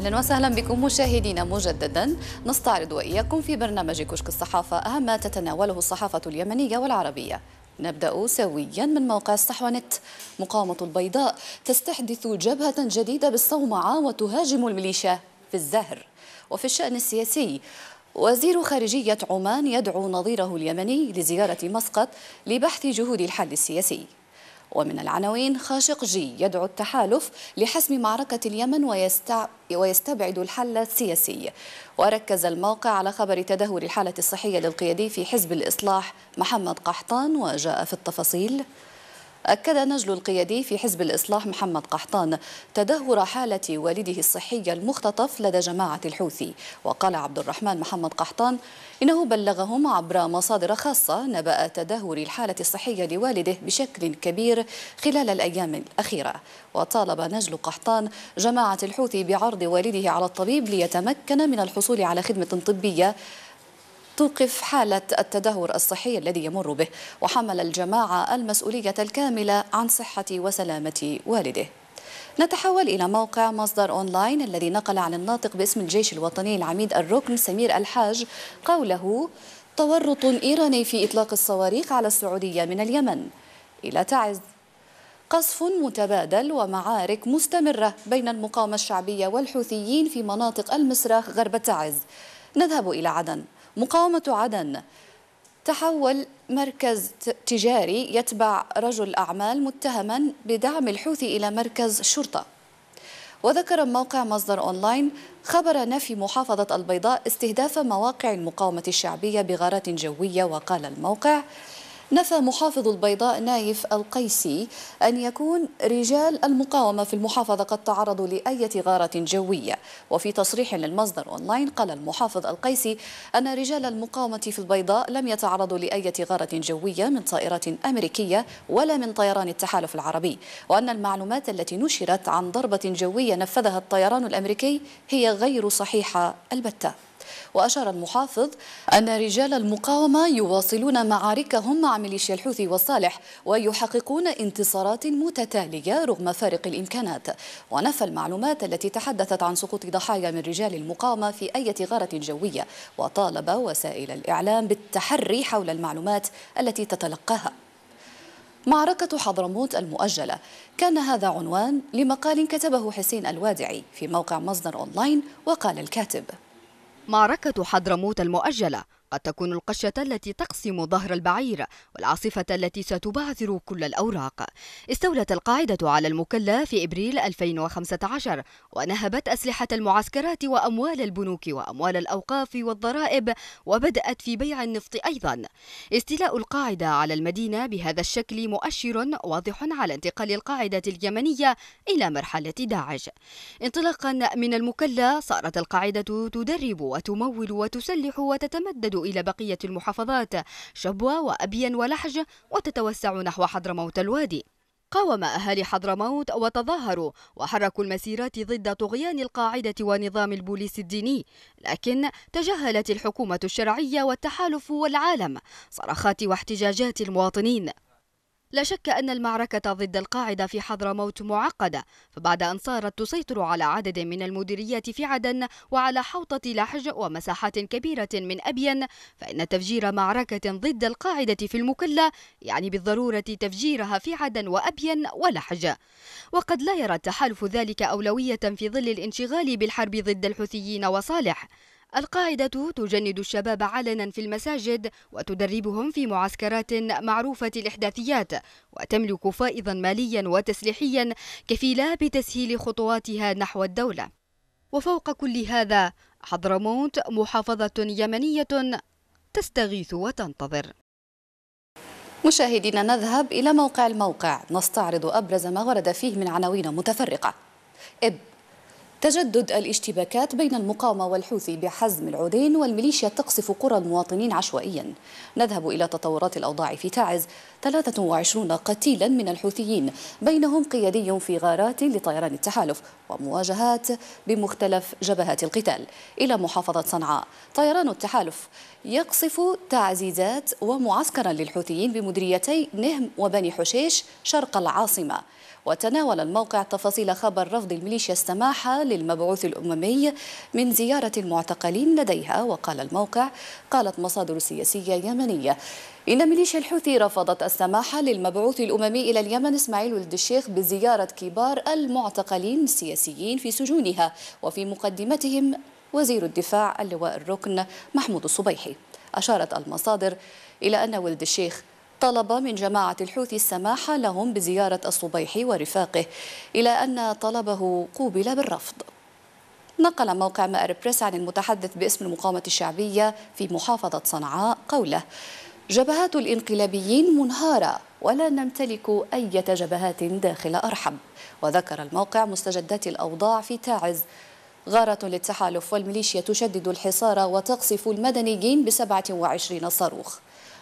اهلا وسهلا بكم مشاهدينا مجددا نستعرض واياكم في برنامج كشك الصحافه اهم ما تتناوله الصحافه اليمنيه والعربيه نبدأ سويا من موقع الصحوة نت مقاومة البيضاء تستحدث جبهة جديدة بالصومعة وتهاجم الميليشيا في الزهر وفي الشأن السياسي وزير خارجية عمان يدعو نظيره اليمني لزيارة مسقط لبحث جهود الحل السياسي ومن العناوين خاشقجي يدعو التحالف لحسم معركة اليمن ويستع... ويستبعد الحل السياسي وركز الموقع على خبر تدهور الحالة الصحية للقيادي في حزب الإصلاح محمد قحطان وجاء في التفاصيل أكد نجل القيادي في حزب الإصلاح محمد قحطان تدهور حالة والده الصحي المختطف لدى جماعة الحوثي وقال عبد الرحمن محمد قحطان إنه بلغهم عبر مصادر خاصة نبأ تدهور الحالة الصحية لوالده بشكل كبير خلال الأيام الأخيرة وطالب نجل قحطان جماعة الحوثي بعرض والده على الطبيب ليتمكن من الحصول على خدمة طبية توقف حالة التدهور الصحي الذي يمر به وحمل الجماعة المسؤولية الكاملة عن صحة وسلامة والده نتحول إلى موقع مصدر أونلاين الذي نقل عن الناطق باسم الجيش الوطني العميد الركن سمير الحاج قوله تورط إيراني في إطلاق الصواريخ على السعودية من اليمن إلى تعز قصف متبادل ومعارك مستمرة بين المقاومة الشعبية والحوثيين في مناطق المسرخ غرب تعز نذهب إلى عدن مقاومة عدن تحول مركز تجاري يتبع رجل أعمال متهما بدعم الحوثي إلى مركز شرطة وذكر موقع مصدر أونلاين خبر نفي محافظة البيضاء استهداف مواقع المقاومة الشعبية بغارات جوية وقال الموقع نفى محافظ البيضاء نايف القيسي أن يكون رجال المقاومة في المحافظة قد تعرضوا لأية غارة جوية وفي تصريح للمصدر أونلاين قال المحافظ القيسي أن رجال المقاومة في البيضاء لم يتعرضوا لأية غارة جوية من طائرات أمريكية ولا من طيران التحالف العربي وأن المعلومات التي نشرت عن ضربة جوية نفذها الطيران الأمريكي هي غير صحيحة البتة وأشار المحافظ أن رجال المقاومة يواصلون معاركهم مع ميليشيا الحوثي والصالح ويحققون انتصارات متتالية رغم فارق الإمكانات ونفى المعلومات التي تحدثت عن سقوط ضحايا من رجال المقاومة في أي غارة جوية وطالب وسائل الإعلام بالتحري حول المعلومات التي تتلقاها معركة حضرموت المؤجلة كان هذا عنوان لمقال كتبه حسين الوادعي في موقع مصدر أونلاين وقال الكاتب معركة حضرموت المؤجلة قد تكون القشة التي تقسم ظهر البعير والعاصفة التي ستبعثر كل الأوراق استولت القاعدة على المكلا في إبريل 2015 ونهبت أسلحة المعسكرات وأموال البنوك وأموال الأوقاف والضرائب وبدأت في بيع النفط أيضا استيلاء القاعدة على المدينة بهذا الشكل مؤشر واضح على انتقال القاعدة اليمنية إلى مرحلة داعش انطلاقا من المكلا صارت القاعدة تدرب وتمول وتسلح وتتمدد إلى بقية المحافظات شبوة وأبين ولحج وتتوسع نحو حضرموت الوادي قاوم أهالي حضرموت وتظاهروا وحركوا المسيرات ضد طغيان القاعدة ونظام البوليس الديني لكن تجاهلت الحكومة الشرعية والتحالف والعالم صرخات واحتجاجات المواطنين لا شك أن المعركة ضد القاعدة في حضرموت معقدة فبعد أن صارت تسيطر على عدد من المديريات في عدن وعلى حوطة لحج ومساحات كبيرة من أبين فإن تفجير معركة ضد القاعدة في المكلا يعني بالضرورة تفجيرها في عدن وأبين ولحج وقد لا يرى التحالف ذلك أولوية في ظل الانشغال بالحرب ضد الحوثيين وصالح القاعدة تجند الشباب علنا في المساجد وتدربهم في معسكرات معروفة الإحداثيات وتملك فائضا ماليا وتسليحيا كفيلة بتسهيل خطواتها نحو الدولة وفوق كل هذا حضرموت محافظة يمنية تستغيث وتنتظر مشاهدينا نذهب إلى موقع الموقع نستعرض أبرز ما ورد فيه من عناوين متفرقة إب تجدد الاشتباكات بين المقاومة والحوثي بحزم العودين والميليشيا تقصف قرى المواطنين عشوائيا نذهب إلى تطورات الأوضاع في تعز 23 قتيلا من الحوثيين بينهم قيادي في غارات لطيران التحالف ومواجهات بمختلف جبهات القتال إلى محافظة صنعاء طيران التحالف يقصف تعزيزات ومعسكرا للحوثيين بمديريتي نهم وبني حشيش شرق العاصمة وتناول الموقع تفاصيل خبر رفض الميليشيا السماحة للمبعوث الأممي من زيارة المعتقلين لديها وقال الموقع قالت مصادر سياسية يمنية إن ميليشيا الحوثي رفضت السماح للمبعوث الأممي إلى اليمن إسماعيل ولد الشيخ بزيارة كبار المعتقلين السياسيين في سجونها وفي مقدمتهم وزير الدفاع اللواء الركن محمود الصبيحي أشارت المصادر إلى أن ولد الشيخ طلب من جماعة الحوثي السماح لهم بزيارة الصبيحي ورفاقه إلى أن طلبه قوبل بالرفض نقل موقع مأرب بريس عن المتحدث باسم المقاومة الشعبية في محافظة صنعاء قوله جبهات الانقلابيين منهارة ولا نمتلك أي جبهات داخل أرحب وذكر الموقع مستجدات الأوضاع في تاعز غارة للتحالف والميليشيا تشدد الحصار وتقصف المدنيين ب 27 صاروخ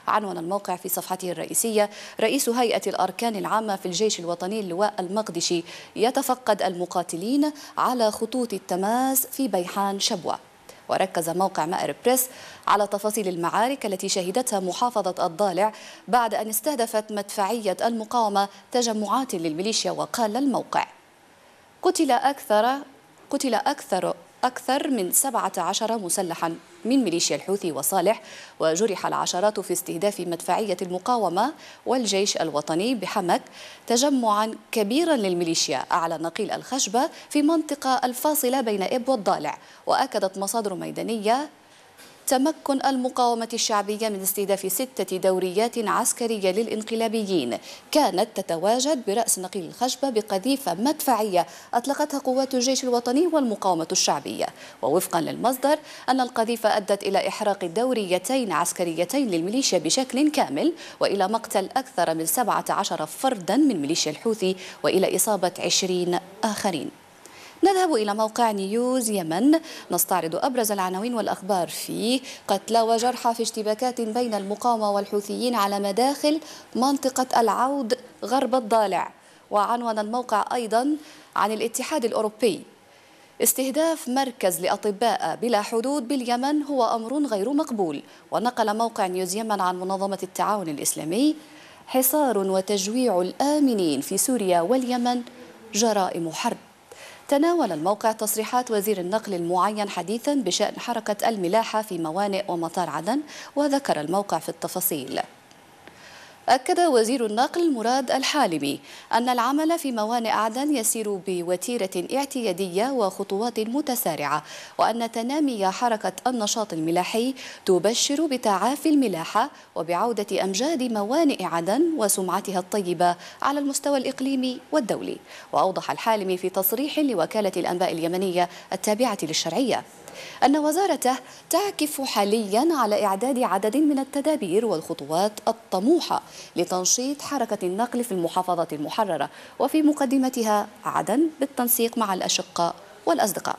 عنوان الموقع في صفحته الرئيسية رئيس هيئة الأركان العامة في الجيش الوطني اللواء المقدشي يتفقد المقاتلين على خطوط التماس في بيحان شبوة وركز موقع مأرب بريس على تفاصيل المعارك التي شهدتها محافظة الضالع بعد أن استهدفت مدفعية المقاومة تجمعات للميليشيا وقال الموقع قتل أكثر قتل أكثر أكثر من 17 مسلحا من ميليشيا الحوثي وصالح وجرح العشرات في استهداف مدفعية المقاومة والجيش الوطني بحمك تجمعا كبيرا للميليشيا أعلى نقيل الخشبة في منطقة الفاصلة بين إب والضالع وأكدت مصادر ميدانية تمكن المقاومة الشعبية من استهداف ستة دوريات عسكرية للإنقلابيين كانت تتواجد برأس نقيل الخشبة بقذيفة مدفعية أطلقتها قوات الجيش الوطني والمقاومة الشعبية ووفقا للمصدر أن القذيفة أدت إلى إحراق دوريتين عسكريتين للميليشيا بشكل كامل وإلى مقتل أكثر من 17 فردا من ميليشيا الحوثي وإلى إصابة 20 آخرين نذهب إلى موقع نيوز يمن نستعرض أبرز العناوين والأخبار فيه قتلى وجرحى في اشتباكات بين المقاومة والحوثيين على مداخل منطقة العود غرب الضالع وعنون الموقع أيضا عن الاتحاد الأوروبي استهداف مركز لأطباء بلا حدود باليمن هو أمر غير مقبول ونقل موقع نيوز يمن عن منظمة التعاون الإسلامي حصار وتجويع الآمنين في سوريا واليمن جرائم حرب تناول الموقع تصريحات وزير النقل المعين حديثا بشأن حركة الملاحة في موانئ ومطار عدن وذكر الموقع في التفاصيل أكد وزير النقل مراد الحالمي أن العمل في موانئ عدن يسير بوتيرة اعتيادية وخطوات متسارعة وأن تنامي حركة النشاط الملاحي تبشر بتعافي الملاحة وبعودة أمجاد موانئ عدن وسمعتها الطيبة على المستوى الإقليمي والدولي وأوضح الحالمي في تصريح لوكالة الأنباء اليمنية التابعة للشرعية أن وزارته تعكف حاليا على إعداد عدد من التدابير والخطوات الطموحة لتنشيط حركة النقل في المحافظة المحررة وفي مقدمتها عدن بالتنسيق مع الأشقاء والأصدقاء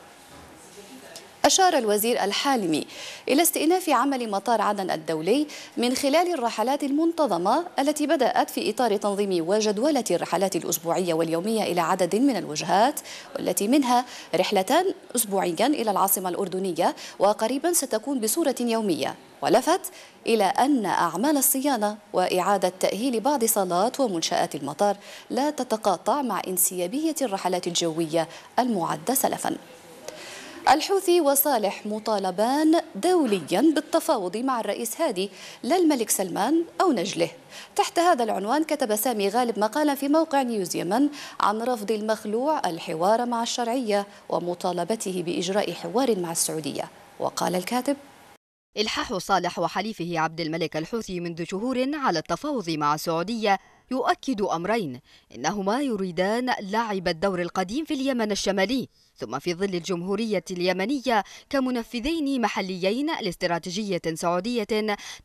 أشار الوزير الحالمي إلى استئناف عمل مطار عدن الدولي من خلال الرحلات المنتظمة التي بدأت في إطار تنظيم وجدولة الرحلات الأسبوعية واليومية إلى عدد من الوجهات والتي منها رحلتان أسبوعيا إلى العاصمة الأردنية وقريبا ستكون بصورة يومية ولفت إلى أن أعمال الصيانة وإعادة تأهيل بعض صالات ومنشآت المطار لا تتقاطع مع انسيابية الرحلات الجوية المعدة سلفاً الحوثي وصالح مطالبان دوليا بالتفاوض مع الرئيس هادي لا الملك سلمان أو نجله تحت هذا العنوان كتب سامي غالب مقالا في موقع نيوز يمن عن رفض المخلوع الحوار مع الشرعية ومطالبته بإجراء حوار مع السعودية وقال الكاتب إلحاح صالح وحليفه عبد الملك الحوثي منذ شهور على التفاوض مع السعودية يؤكد أمرين إنهما يريدان لعب الدور القديم في اليمن الشمالي ثم في ظل الجمهورية اليمنية كمنفذين محليين لاستراتيجية سعودية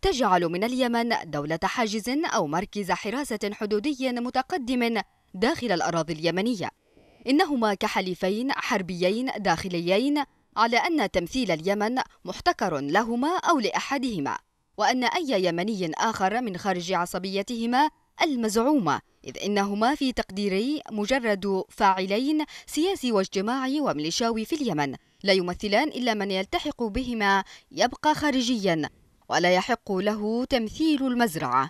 تجعل من اليمن دولة حاجز أو مركز حراسة حدودي متقدم داخل الأراضي اليمنية إنهما كحليفين حربيين داخليين على أن تمثيل اليمن محتكر لهما أو لأحدهما وأن أي يمني آخر من خارج عصبيتهما المزعومة إذ إنهما في تقديري مجرد فاعلين سياسي واجتماعي وميليشاوي في اليمن لا يمثلان إلا من يلتحق بهما يبقى خارجيا ولا يحق له تمثيل المزرعة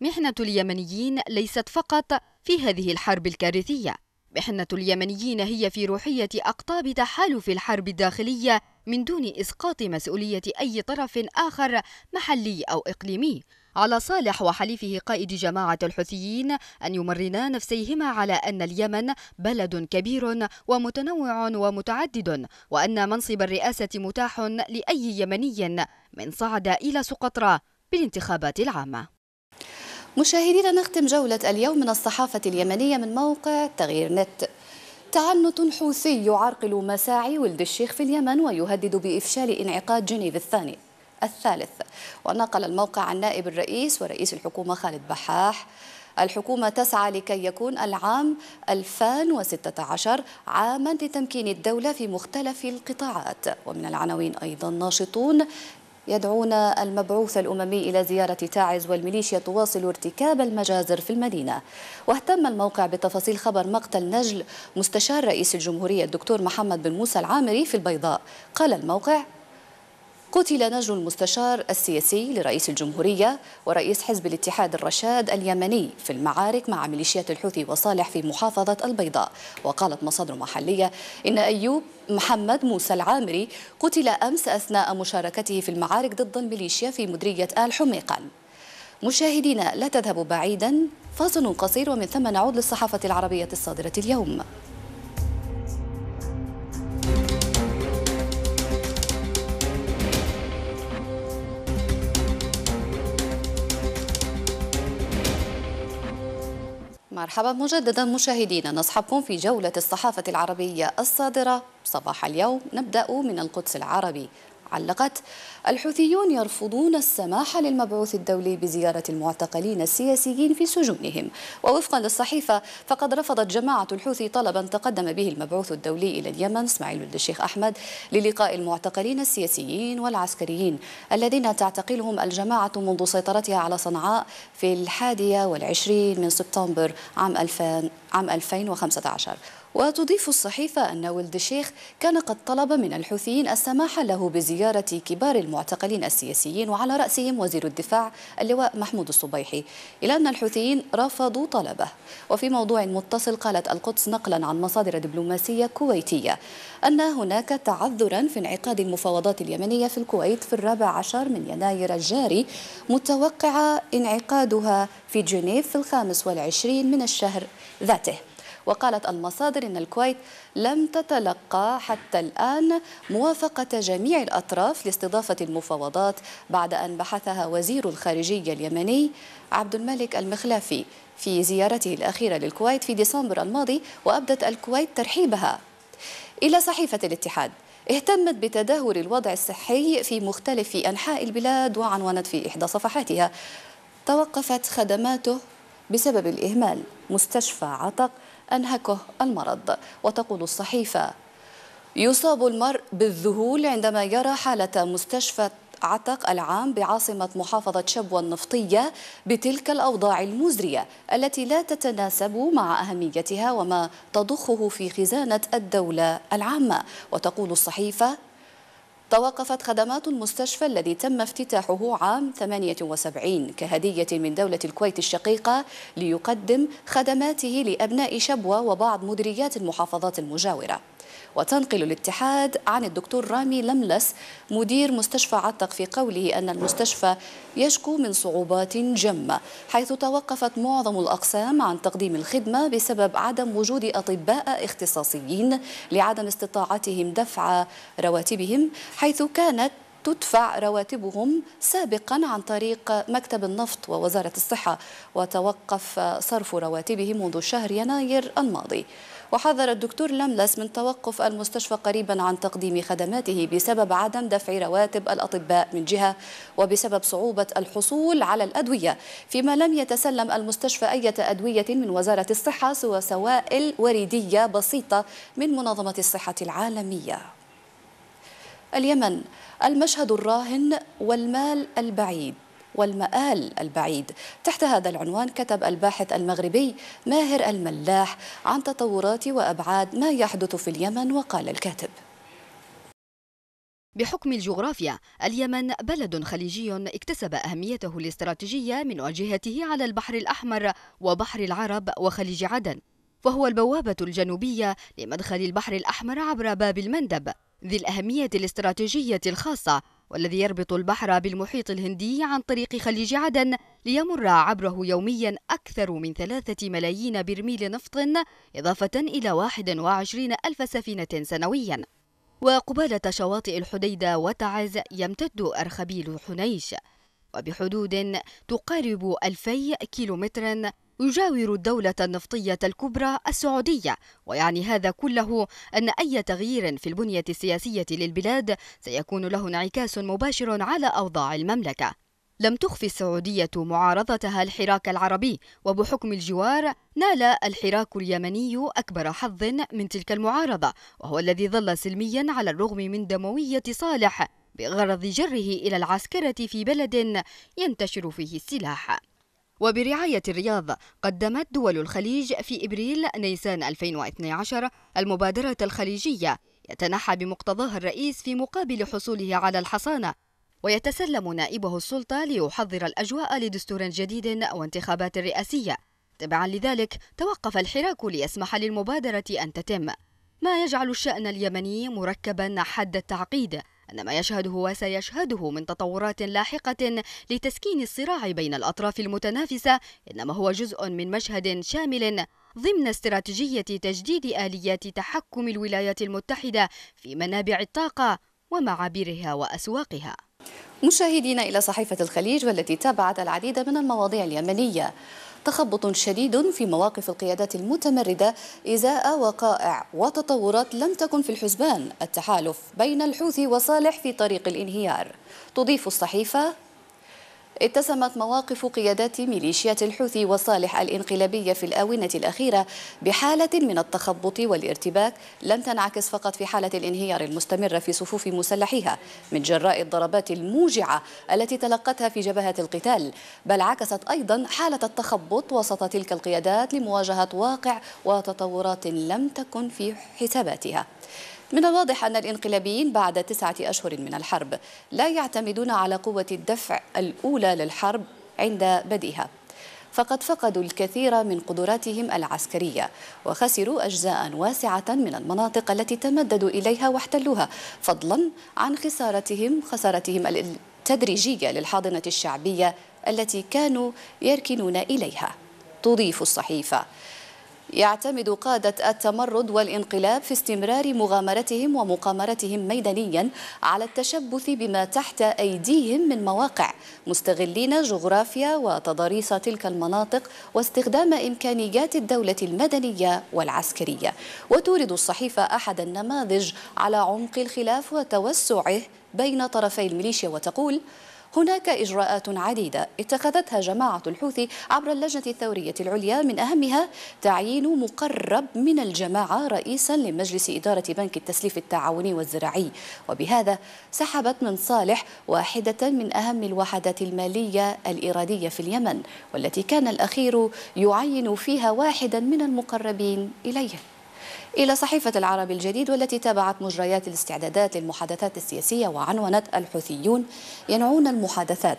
محنة اليمنيين ليست فقط في هذه الحرب الكارثية محنة اليمنيين هي في روحية أقطاب تحالف الحرب الداخلية من دون إسقاط مسؤولية أي طرف آخر محلي أو إقليمي على صالح وحليفه قائد جماعة الحوثيين أن يمرنا نفسيهما على أن اليمن بلد كبير ومتنوع ومتعدد وأن منصب الرئاسة متاح لأي يمني من صعد إلى سقطرى بالانتخابات العامة مشاهدينا نختم جولة اليوم من الصحافة اليمنية من موقع تغيير نت تعنت حوثي يعرقل مساعي ولد الشيخ في اليمن ويهدد بإفشال انعقاد جنيف الثاني الثالث ونقل الموقع عن نائب الرئيس ورئيس الحكومة خالد بحاح الحكومة تسعى لكي يكون العام 2016 عاما لتمكين الدولة في مختلف القطاعات ومن العناوين أيضا ناشطون يدعون المبعوث الأممي إلى زيارة تاعز والميليشيا تواصل ارتكاب المجازر في المدينة واهتم الموقع بتفاصيل خبر مقتل نجل مستشار رئيس الجمهورية الدكتور محمد بن موسى العامري في البيضاء قال الموقع قتل نجل المستشار السياسي لرئيس الجمهورية ورئيس حزب الاتحاد الرشاد اليمني في المعارك مع ميليشيات الحوثي وصالح في محافظة البيضاء وقالت مصادر محلية إن أيوب محمد موسى العامري قتل أمس أثناء مشاركته في المعارك ضد الميليشيا في مديرية آل حميقان مشاهدينا لا تذهبوا بعيدا فاصل قصير ومن ثم نعود للصحافة العربية الصادرة اليوم مرحبا مجددا مشاهدينا نصحبكم في جولة الصحافة العربية الصادرة صباح اليوم نبدأ من القدس العربي علقت الحوثيون يرفضون السماح للمبعوث الدولي بزيارة المعتقلين السياسيين في سجونهم ووفقا للصحيفة فقد رفضت جماعة الحوثي طلبا تقدم به المبعوث الدولي إلى اليمن إسماعيل ولد الشيخ أحمد للقاء المعتقلين السياسيين والعسكريين الذين تعتقلهم الجماعة منذ سيطرتها على صنعاء في الحادية والعشرين من سبتمبر عام 2000 عام 2015 وتضيف الصحيفة أن ولد الشيخ كان قد طلب من الحوثيين السماح له بزيارة كبار المعتقلين السياسيين وعلى رأسهم وزير الدفاع اللواء محمود الصبيحي إلى أن الحوثيين رفضوا طلبه وفي موضوع متصل قالت القدس نقلا عن مصادر دبلوماسية كويتية أن هناك تعذرا في انعقاد المفاوضات اليمنية في الكويت في الرابع عشر من يناير الجاري متوقعة انعقادها في جنيف في الخامس والعشرين من الشهر ذاته وقالت المصادر ان الكويت لم تتلقى حتى الان موافقه جميع الاطراف لاستضافه المفاوضات بعد ان بحثها وزير الخارجيه اليمني عبد الملك المخلافي في زيارته الاخيره للكويت في ديسمبر الماضي وابدت الكويت ترحيبها الى صحيفه الاتحاد اهتمت بتدهور الوضع الصحي في مختلف أنحاء البلاد وعنونت في إحدى صفحاتها توقفت خدماته بسبب الإهمال مستشفى عتق أنهكه المرض وتقول الصحيفة يصاب المرء بالذهول عندما يرى حالة مستشفى عتق العام بعاصمة محافظة شبوة النفطية بتلك الأوضاع المزرية التي لا تتناسب مع أهميتها وما تضخه في خزانة الدولة العامة وتقول الصحيفة توقفت خدمات المستشفى الذي تم افتتاحه عام 78 كهدية من دولة الكويت الشقيقة ليقدم خدماته لأبناء شبوة وبعض مديريات المحافظات المجاورة وتنقل الاتحاد عن الدكتور رامي لملس مدير مستشفى عتق في قوله أن المستشفى يشكو من صعوبات جمة حيث توقفت معظم الأقسام عن تقديم الخدمة بسبب عدم وجود أطباء اختصاصيين لعدم استطاعتهم دفع رواتبهم حيث كانت تدفع رواتبهم سابقا عن طريق مكتب النفط ووزارة الصحة وتوقف صرف رواتبهم منذ شهر يناير الماضي وحذر الدكتور لملس من توقف المستشفى قريبا عن تقديم خدماته بسبب عدم دفع رواتب الأطباء من جهة وبسبب صعوبة الحصول على الأدوية فيما لم يتسلم المستشفى أي أدوية من وزارة الصحة سوى سوائل وريدية بسيطة من منظمة الصحة العالمية اليمن المشهد الراهن والمال البعيد والمآل البعيد تحت هذا العنوان كتب الباحث المغربي ماهر الملاح عن تطورات وأبعاد ما يحدث في اليمن وقال الكاتب بحكم الجغرافيا اليمن بلد خليجي اكتسب أهميته الاستراتيجية من واجهته على البحر الأحمر وبحر العرب وخليج عدن وهو البوابة الجنوبية لمدخل البحر الأحمر عبر باب المندب ذي الأهمية الاستراتيجية الخاصة والذي يربط البحر بالمحيط الهندي عن طريق خليج عدن ليمر عبره يوميا أكثر من ثلاثة ملايين برميل نفط إضافة إلى 21 ألف سفينة سنويا وقبالة شواطئ الحديدة وتعز يمتد أرخبيل حنيش وبحدود تقارب 2000 كيلومتر يجاور الدولة النفطية الكبرى السعودية ويعني هذا كله أن أي تغيير في البنية السياسية للبلاد سيكون له انعكاس مباشر على أوضاع المملكة لم تخفي السعودية معارضتها الحراك العربي وبحكم الجوار نال الحراك اليمني أكبر حظ من تلك المعارضة وهو الذي ظل سلميا على الرغم من دموية صالح بغرض جره إلى العسكرة في بلد ينتشر فيه السلاح وبرعاية الرياض قدمت دول الخليج في إبريل نيسان 2012 المبادرة الخليجية يتنحى بمقتضاها الرئيس في مقابل حصوله على الحصانة ويتسلم نائبه السلطة ليحضر الأجواء لدستور جديد وانتخابات رئاسية تبعا لذلك توقف الحراك ليسمح للمبادرة أن تتم ما يجعل الشأن اليمني مركبا حد التعقيد أن ما يشهده وسيشهده من تطورات لاحقة لتسكين الصراع بين الأطراف المتنافسة إنما هو جزء من مشهد شامل ضمن استراتيجية تجديد آليات تحكم الولايات المتحدة في منابع الطاقة ومعابرها وأسواقها مشاهدينا إلى صحيفة الخليج والتي تابعت العديد من المواضيع اليمنية تخبط شديد في مواقف القيادات المتمردة إزاء وقائع وتطورات لم تكن في الحسبان التحالف بين الحوثي وصالح في طريق الانهيار تضيف الصحيفة اتسمت مواقف قيادات ميليشيات الحوثي وصالح الانقلابية في الآونة الأخيرة بحالة من التخبط والارتباك لم تنعكس فقط في حالة الانهيار المستمرة في صفوف مسلحيها من جراء الضربات الموجعة التي تلقتها في جبهة القتال بل عكست أيضا حالة التخبط وسط تلك القيادات لمواجهة واقع وتطورات لم تكن في حساباتها من الواضح أن الإنقلابيين بعد تسعة أشهر من الحرب لا يعتمدون على قوة الدفع الأولى للحرب عند بدئها فقد فقدوا الكثير من قدراتهم العسكرية وخسروا أجزاء واسعة من المناطق التي تمددوا إليها واحتلوها فضلا عن خسارتهم خسارتهم التدريجية للحاضنة الشعبية التي كانوا يركنون إليها تضيف الصحيفة يعتمد قادة التمرد والانقلاب في استمرار مغامرتهم ومقامرتهم ميدانيا على التشبث بما تحت أيديهم من مواقع مستغلين جغرافيا وتضاريس تلك المناطق واستخدام إمكانيات الدولة المدنية والعسكرية وتورد الصحيفة أحد النماذج على عمق الخلاف وتوسعه بين طرفي الميليشيا وتقول هناك إجراءات عديدة اتخذتها جماعة الحوثي عبر اللجنة الثورية العليا من أهمها تعيين مقرب من الجماعة رئيسا لمجلس إدارة بنك التسليف التعاوني والزراعي وبهذا سحبت من صالح واحدة من أهم الوحدات المالية الإيرادية في اليمن والتي كان الأخير يعين فيها واحدا من المقربين إليه إلى صحيفة العرب الجديد والتي تابعت مجريات الاستعدادات للمحادثات السياسية وعنونت الحوثيون ينعون المحادثات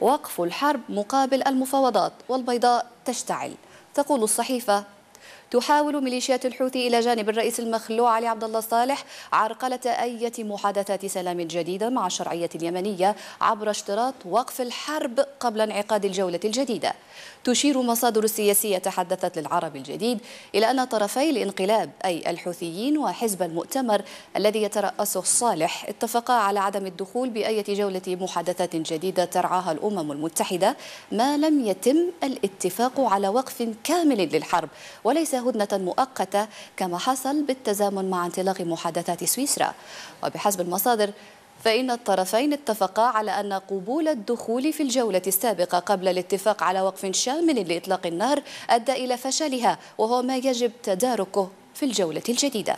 وقف الحرب مقابل المفاوضات والبيضاء تشتعل تقول الصحيفة تحاول ميليشيات الحوثي إلى جانب الرئيس المخلوع علي عبد الله صالح عرقلة أية محادثات سلام جديدة مع الشرعية اليمنية عبر اشتراط وقف الحرب قبل انعقاد الجولة الجديدة تشير مصادر سياسية تحدثت للعرب الجديد إلى أن طرفي الانقلاب أي الحوثيين وحزب المؤتمر الذي يترأسه صالح اتفقا على عدم الدخول بأية جولة محادثات جديدة ترعاها الأمم المتحدة ما لم يتم الاتفاق على وقف كامل للحرب وليس هدنة مؤقتة كما حصل بالتزامن مع انطلاق محادثات سويسرا وبحسب المصادر فإن الطرفين اتفقا على أن قبول الدخول في الجولة السابقة قبل الاتفاق على وقف شامل لإطلاق النار أدى إلى فشلها وهو ما يجب تداركه في الجولة الجديدة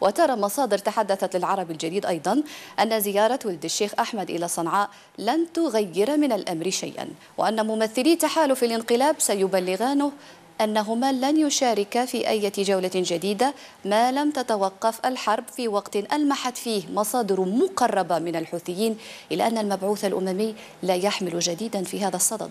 وترى مصادر تحدثت للعرب الجديد أيضا أن زيارة ولد الشيخ أحمد إلى صنعاء لن تغير من الأمر شيئا وأن ممثلي تحالف الانقلاب سيبلغانه أنهما لن يشاركا في أي جولة جديدة ما لم تتوقف الحرب في وقت ألمحت فيه مصادر مقربة من الحوثيين إلى أن المبعوث الأممي لا يحمل جديدا في هذا الصدد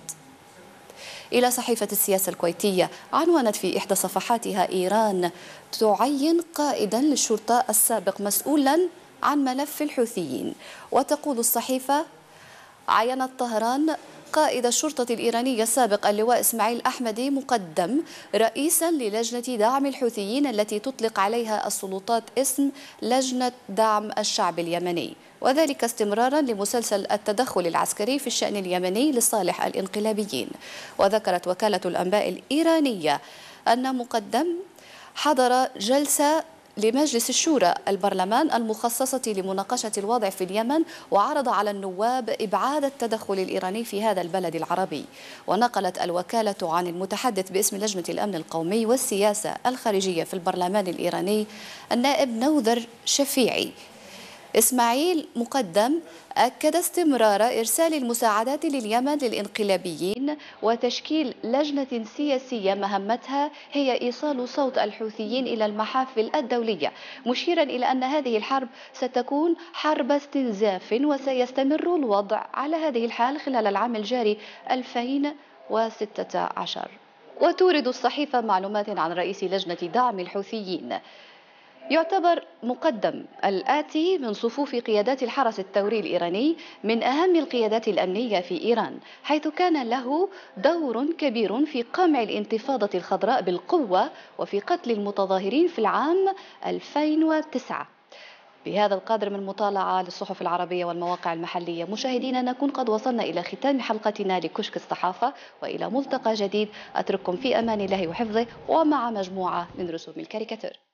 إلى صحيفة السياسة الكويتية عنونت في إحدى صفحاتها إيران تعين قائدا للشرطة السابق مسؤولا عن ملف الحوثيين وتقول الصحيفة عينت طهران قائد الشرطة الإيرانية السابق اللواء إسماعيل أحمدي مقدم رئيسا للجنة دعم الحوثيين التي تطلق عليها السلطات اسم لجنة دعم الشعب اليمني وذلك استمرارا لمسلسل التدخل العسكري في الشأن اليمني لصالح الإنقلابيين وذكرت وكالة الأنباء الإيرانية أن مقدم حضر جلسة لمجلس الشورى البرلمان المخصصة لمناقشة الوضع في اليمن وعرض على النواب إبعاد التدخل الإيراني في هذا البلد العربي ونقلت الوكالة عن المتحدث باسم لجنة الأمن القومي والسياسة الخارجية في البرلمان الإيراني النائب نوذر شفيعي إسماعيل مقدم أكد استمرار إرسال المساعدات لليمن للإنقلابيين وتشكيل لجنة سياسية مهمتها هي إيصال صوت الحوثيين إلى المحافل الدولية مشيرا إلى أن هذه الحرب ستكون حرب استنزاف وسيستمر الوضع على هذه الحال خلال العام الجاري 2016 وتورد الصحيفة معلومات عن رئيس لجنة دعم الحوثيين يعتبر مقدم الآتي من صفوف قيادات الحرس الثوري الإيراني من أهم القيادات الأمنية في إيران حيث كان له دور كبير في قمع الانتفاضة الخضراء بالقوة وفي قتل المتظاهرين في العام 2009 بهذا القدر من مطالعة للصحف العربية والمواقع المحلية مشاهدينا نكون قد وصلنا إلى ختام حلقتنا لكشك الصحافة وإلى ملتقى جديد أترككم في أمان الله وحفظه ومع مجموعة من رسوم الكاريكاتير